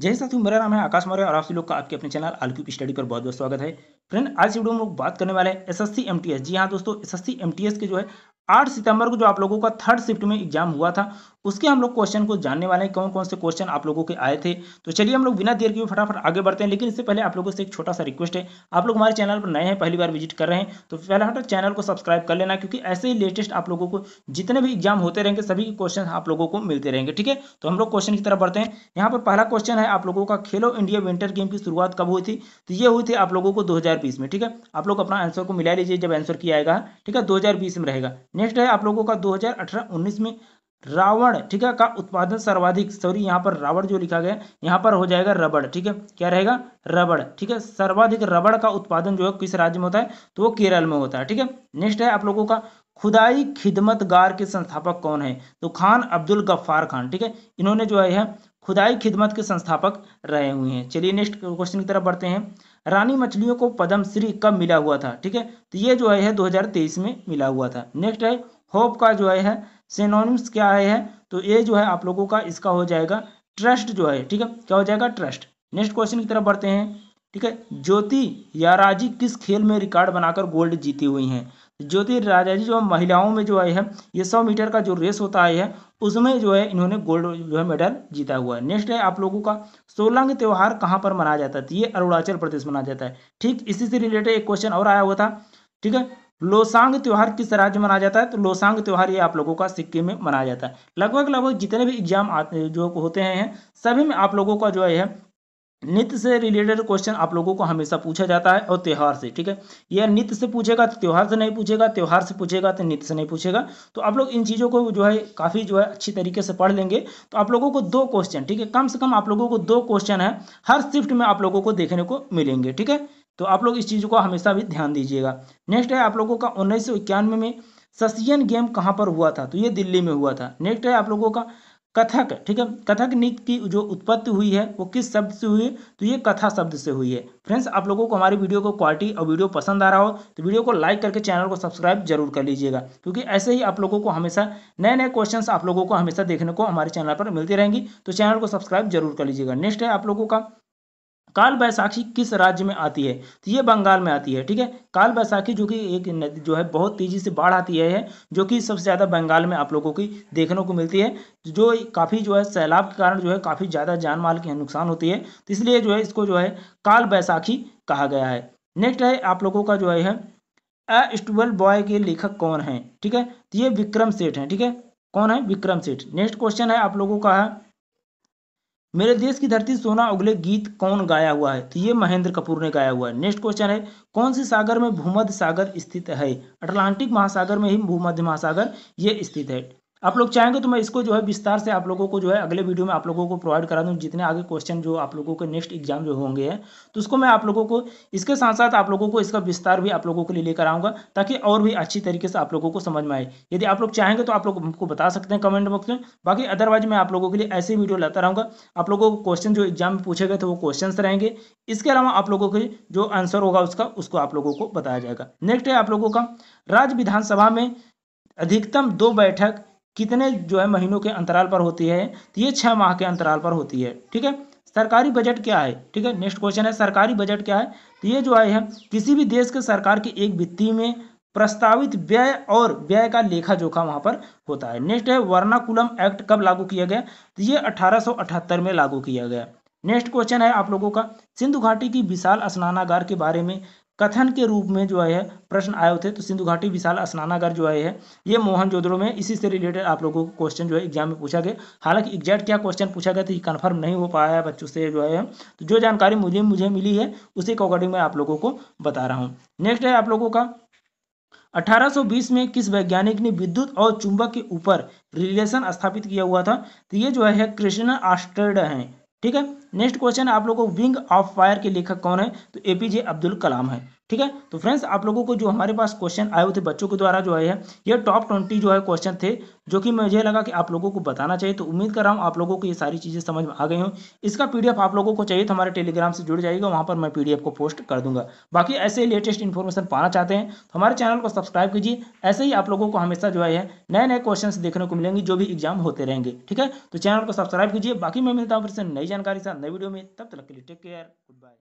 जय साथियों मेरा नाम है आकाश मौर्य और आप सभी लोग का आपके अपने चैनल आलू की स्टडी पर बहुत बहुत स्वागत है फ्रेंड आज वीडियो में लोग बात करने वाले हैं S S C M T S जी हाँ दोस्तों S MTS M T S के जो है आठ सितंबर को जो आप लोगों का थर्ड शिफ्ट में एग्जाम हुआ था उसके हम लोग क्वेश्चन को जानने वाले हैं कौन कौन से क्वेश्चन आप लोगों के आए थे तो चलिए हम लोग बिना देर के फटाफट आगे बढ़ते हैं लेकिन इससे पहले आप लोगों से एक छोटा सा रिक्वेस्ट है आप लोग हमारे चैनल पर नए हैं पहली बार विजिट कर रहे हैं तो फटाफट चैनल को सब्सक्राइब कर लेना क्योंकि ऐसे ही लेटेस्ट आप लोगों को जितने भी एग्जाम होते रहेंगे सभी के क्वेश्चन आप लोगों को मिलते रहेंगे ठीक है तो हम लोग क्वेश्चन की तरफ बढ़ते हैं यहाँ पर पहला क्वेश्चन है आप लोगों का खेलो इंडिया विंटर गेम की शुरुआत कब हुई थी तो ये हुई थी आप लोगों को दो में ठीक है आप लोग अपना आंसर को मिला लीजिए जब आंसर किया आएगा ठीक है दो में रहेगा नेक्स्ट है आप लोगों का 2018-19 में रावण ठीक है का उत्पादन सर्वाधिक सॉरी यहाँ पर रावण जो लिखा गया यहाँ पर हो जाएगा रबड़ ठीक है क्या रहेगा रबड़ ठीक है सर्वाधिक रबड़ का उत्पादन जो है किस राज्य में होता है तो वो केरल में होता है ठीक है नेक्स्ट है आप लोगों का खुदाई खिदमतगार के संस्थापक कौन है तो खान अब्दुल गफ्फार खान ठीक है इन्होंने जो है खुदाई खिदमत के संस्थापक रहे हुए हैं चलिए नेक्स्ट क्वेश्चन की तरफ बढ़ते हैं रानी मछलियों को पद्मश्री कब मिला हुआ था ठीक है तो ये जो है 2023 में मिला हुआ था नेक्स्ट है होप का जो है सेनोनिम्स क्या है, है तो ये जो है आप लोगों का इसका हो जाएगा ट्रस्ट जो है ठीक है क्या हो जाएगा ट्रस्ट नेक्स्ट क्वेश्चन की तरफ बढ़ते हैं ठीक है ज्योति या राजी किस खेल में रिकॉर्ड बनाकर गोल्ड जीती हुई हैं राजा जी जो महिलाओं में जो आई है ये सौ मीटर का जो रेस होता है, है उसमें जो है इन्होंने गोल्ड जो है मेडल जीता हुआ है नेक्स्ट है आप लोगों का सोलंग त्यौहार कहाँ पर मनाया जाता है तो ये अरुणाचल प्रदेश मनाया जाता है ठीक इसी से रिलेटेड एक क्वेश्चन और आया हुआ था ठीक है लोसांग त्यौहार किस राज्य में मनाया जाता है तो लोसांग त्यौहार ये आप लोगों का सिक्किम में मनाया जाता है लगभग लगभग जितने भी एग्जाम जो होते हैं सभी में आप लोगों का जो है नित्य से रिलेटेड क्वेश्चन आप लोगों को हमेशा पूछा जाता है और त्यौहार से ठीक है यह नित्य से पूछेगा तो त्यौहार से नहीं पूछेगा त्यौहार से पूछेगा तो नित्य से नहीं पूछेगा तो आप लोग इन चीज़ों को जो है काफ़ी जो है अच्छी तरीके से पढ़ लेंगे तो आप लोगों को दो क्वेश्चन ठीक है कम से कम आप लोगों को दो क्वेश्चन है हर शिफ्ट में आप लोगों को देखने को मिलेंगे ठीक है तो आप लोग इस चीज़ को हमेशा भी ध्यान दीजिएगा नेक्स्ट है आप लोगों का उन्नीस में ससियन गेम कहाँ पर हुआ था तो ये दिल्ली में हुआ था नेक्स्ट है आप लोगों का कथक ठीक है कथक नृत्य की जो उत्पत्ति हुई है वो किस शब्द से हुई है तो ये कथा शब्द से हुई है फ्रेंड्स आप लोगों को हमारी वीडियो को क्वालिटी और वीडियो पसंद आ रहा हो तो वीडियो को लाइक करके चैनल को सब्सक्राइब जरूर कर लीजिएगा क्योंकि ऐसे ही आप लोगों को हमेशा नए नए क्वेश्चन आप लोगों को हमेशा देखने को हमारे चैनल पर मिलती रहेंगी तो चैनल को सब्सक्राइब जरूर कर लीजिएगा नेक्स्ट है आप लोगों का काल बैसाखी किस राज्य में आती है तो ये बंगाल में आती है ठीक है काल बैसाखी जो कि एक नदी जो है बहुत तेज़ी से बाढ़ आती है जो कि सबसे ज़्यादा बंगाल में आप लोगों की देखने को मिलती है जो काफ़ी जो है सैलाब के कारण जो है काफ़ी ज़्यादा जान माल के नुकसान होती है तो इसलिए जो है इसको जो है काल बैसाखी कहा गया है नेक्स्ट है आप लोगों का जो है अस्टूबल बॉय के लेखक कौन है ठीक है तो ये विक्रम सेठ है ठीक है कौन है विक्रम सेठ नेक्स्ट क्वेश्चन है आप लोगों का है मेरे देश की धरती सोना उगले गीत कौन गाया हुआ है तो ये महेंद्र कपूर ने गाया हुआ है नेक्स्ट क्वेश्चन है कौन से सागर में भूमध्य सागर स्थित है अटलांटिक महासागर में ही भूमध्य महासागर ये स्थित है आप लोग चाहेंगे तो मैं इसको जो है विस्तार से आप लोगों को जो है अगले वीडियो में आप लोगों को प्रोवाइड करा दूँ जितने आगे क्वेश्चन जो आप लोगों के नेक्स्ट एग्जाम जो होंगे हैं तो उसको मैं आप लोगों को इसके साथ साथ आप लोगों को इसका विस्तार भी आप लोगों के लिए लेकर आऊँगा ताकि और भी अच्छी तरीके से आप लोगों को समझ में आए यदि आप लोग चाहेंगे तो आप लोग हमको बता सकते हैं कमेंट बॉक्स में बाकी अदरवाइज मैं आप लोगों के लिए ऐसे वीडियो लाता रहूँगा आप लोगों को क्वेश्चन जो एग्जाम में पूछे गए थे वो क्वेश्चन रहेंगे इसके अलावा आप लोगों के जो आंसर होगा उसका उसको आप लोगों को बताया जाएगा नेक्स्ट है आप लोगों का राज्य विधानसभा में अधिकतम दो बैठक कितने जो है महीनों के अंतराल पर होती है तो ये छः माह के अंतराल पर होती है ठीक है सरकारी बजट क्या है ठीक है नेक्स्ट क्वेश्चन है सरकारी बजट क्या है तो ये जो आए है किसी भी देश के सरकार के एक वित्तीय में प्रस्तावित व्यय और व्यय का लेखा जोखा वहाँ पर होता है नेक्स्ट है वर्णाकुलम एक्ट कब लागू किया गया तो ये अठारह में लागू किया गया नेक्स्ट क्वेश्चन है आप लोगों का सिंधु घाटी की विशाल स्नानागार के बारे में कथन के रूप में जो है प्रश्न आए थे तो सिंधु घाटी विशाल स्नानागार जो है ये मोहन जोदड़ो में इसी से रिलेटेड आप लोगों को क्वेश्चन जो है एग्जाम में पूछा गया हालांकि एग्जैक्ट क्या क्वेश्चन पूछा गया था कन्फर्म नहीं हो पाया है बच्चों से जो है तो जो जानकारी मुझे मुझे मिली है उसी के अकॉर्डिंग मैं आप लोगों को बता रहा हूँ नेक्स्ट है आप लोगों का 1820 में किस वैज्ञानिक ने विद्युत और चुंबक के ऊपर रिलेशन स्थापित किया हुआ था तो ये जो है कृष्ण आस्टर्ड है ठीक है नेक्स्ट क्वेश्चन आप लोगों को विंग ऑफ फायर के लेखक कौन है तो एपीजे अब्दुल कलाम है ठीक है तो फ्रेंड्स आप लोगों को जो हमारे पास क्वेश्चन आए हुए थे बच्चों के द्वारा जो है ये टॉप ट्वेंटी जो है क्वेश्चन थे जो कि मुझे लगा कि आप लोगों को बताना चाहिए तो उम्मीद कर रहा हूँ आप लोगों को ये सारी चीज़ें समझ में आ गई हूँ इसका पी आप लोगों को चाहिए तो हमारे टेलीग्राम से जुड़ जाएगा वहाँ पर मैं पी को पोस्ट कर दूंगा बाकी ऐसे ही लेटेस्ट इन्फॉर्मेशन पाना चाहते हैं तो हमारे चैनल को सब्सक्राइब कीजिए ऐसे ही आप लोगों को हमेशा जो है नए नए क्वेश्चन देखने को मिलेंगे जो भी एग्जाम होते रहेंगे ठीक है तो चैनल को सब्सक्राइब कीजिए बाकी मैं मिलता हूँ फिर से नई जानकारी साथ नई वीडियो में तब तक के लिए टेक केयर गुड बाय